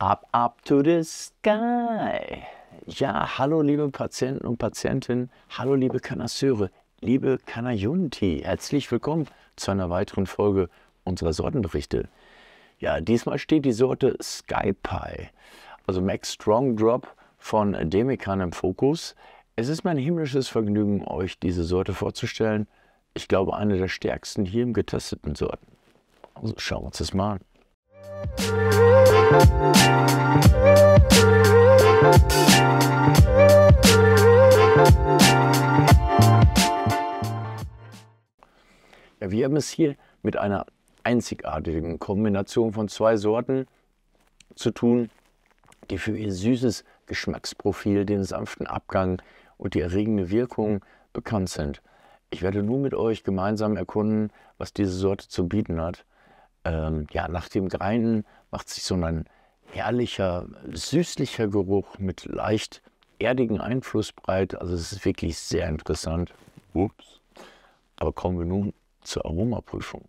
Up, up to the sky. Ja, hallo liebe Patienten und Patientinnen, hallo liebe Kanasseure, liebe Kanajunti, herzlich willkommen zu einer weiteren Folge unserer Sortenberichte. Ja, diesmal steht die Sorte Sky Pie, also Max Strong Drop von Demekan im Fokus. Es ist mein himmlisches Vergnügen, euch diese Sorte vorzustellen. Ich glaube, eine der stärksten hier im getesteten Sorten. Also schauen wir uns das mal an. Wir haben es hier mit einer einzigartigen Kombination von zwei Sorten zu tun, die für ihr süßes Geschmacksprofil, den sanften Abgang und die erregende Wirkung bekannt sind. Ich werde nun mit euch gemeinsam erkunden, was diese Sorte zu bieten hat. Ähm, ja, nach dem Greinen macht sich so ein herrlicher, süßlicher Geruch mit leicht erdigen Einfluss breit. Also es ist wirklich sehr interessant. Ups. Aber kommen wir nun zur Aromaprüfung.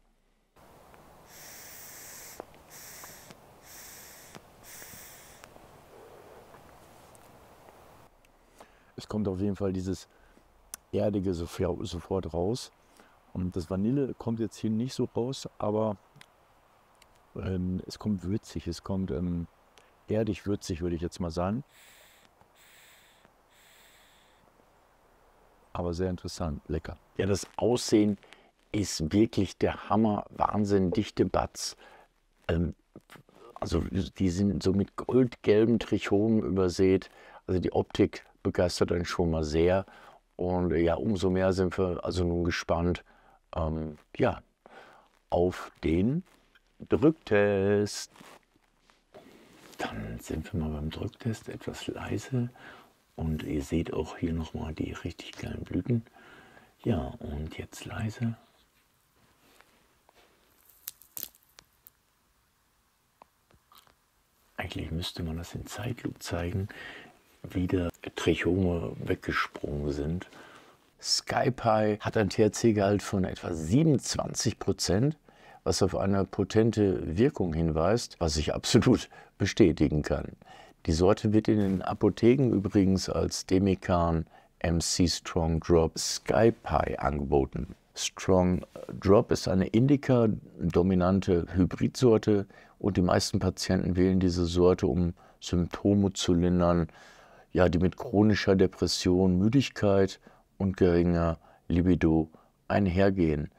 Es kommt auf jeden Fall dieses Erdige sofort raus. Und das Vanille kommt jetzt hier nicht so raus, aber ähm, es kommt würzig, es kommt ähm, erdig würzig, würde ich jetzt mal sagen. Aber sehr interessant, lecker. Ja, das Aussehen ist wirklich der Hammer, Wahnsinn, dichte Batz. Ähm, also die sind so mit goldgelben Trichomen übersät. Also die Optik begeistert einen schon mal sehr. Und ja, umso mehr sind wir also nun gespannt ähm, ja, auf den Drücktest. Dann sind wir mal beim Drücktest etwas leise. Und ihr seht auch hier nochmal die richtig kleinen Blüten. Ja, und jetzt leise. eigentlich müsste man das in Zeitlupe zeigen, wie der Trichome weggesprungen sind. SkyPi hat ein THC-Gehalt von etwa 27 Prozent, was auf eine potente Wirkung hinweist, was ich absolut bestätigen kann. Die Sorte wird in den Apotheken übrigens als Demikan MC Strong Drop SkyPi angeboten. Strong Drop ist eine Indica-dominante Hybridsorte und die meisten Patienten wählen diese Sorte, um Symptome zu lindern, ja, die mit chronischer Depression, Müdigkeit und geringer Libido einhergehen.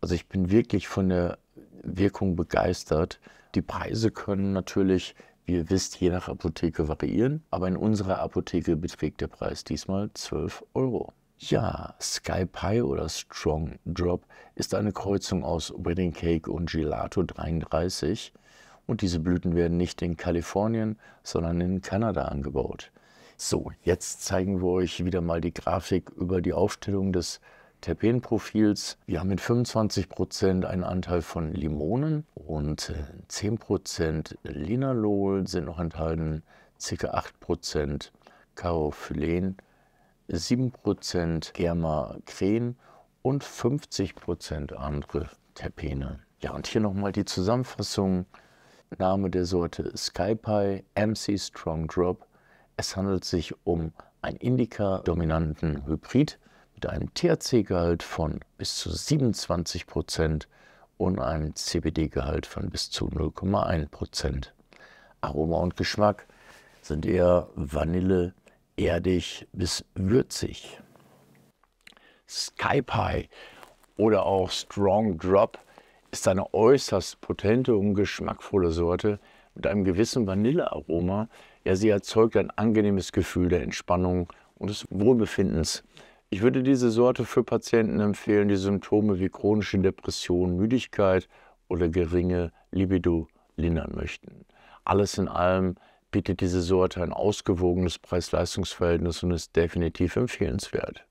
Also ich bin wirklich von der Wirkung begeistert. Die Preise können natürlich, wie ihr wisst, je nach Apotheke variieren, aber in unserer Apotheke beträgt der Preis diesmal 12 Euro. Ja, Sky Pie oder Strong Drop ist eine Kreuzung aus Wedding Cake und Gelato 33. Und diese Blüten werden nicht in Kalifornien, sondern in Kanada angebaut. So, jetzt zeigen wir euch wieder mal die Grafik über die Aufstellung des Terpenprofils. Wir haben mit 25% einen Anteil von Limonen und 10% äh, Linalol sind noch enthalten, ca. 8% Carophyllen, 7% Germacren und 50% andere Terpene. Ja, und hier nochmal die Zusammenfassung Name der Sorte Skypie MC Strong Drop. Es handelt sich um einen Indica-dominanten Hybrid mit einem THC-Gehalt von bis zu 27 und einem CBD-Gehalt von bis zu 0,1 Aroma und Geschmack sind eher Vanille, erdig bis würzig. Skypie oder auch Strong Drop ist eine äußerst potente und geschmackvolle Sorte mit einem gewissen Vanillearoma. Ja, sie erzeugt ein angenehmes Gefühl der Entspannung und des Wohlbefindens. Ich würde diese Sorte für Patienten empfehlen, die Symptome wie chronische Depression, Müdigkeit oder geringe Libido lindern möchten. Alles in allem bietet diese Sorte ein ausgewogenes Preis-Leistungs-Verhältnis und ist definitiv empfehlenswert.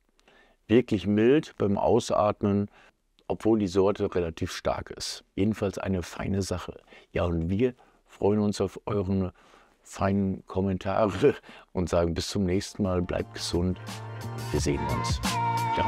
Wirklich mild beim Ausatmen obwohl die Sorte relativ stark ist. Jedenfalls eine feine Sache. Ja, und wir freuen uns auf eure feinen Kommentare und sagen bis zum nächsten Mal, bleibt gesund, wir sehen uns. Ciao.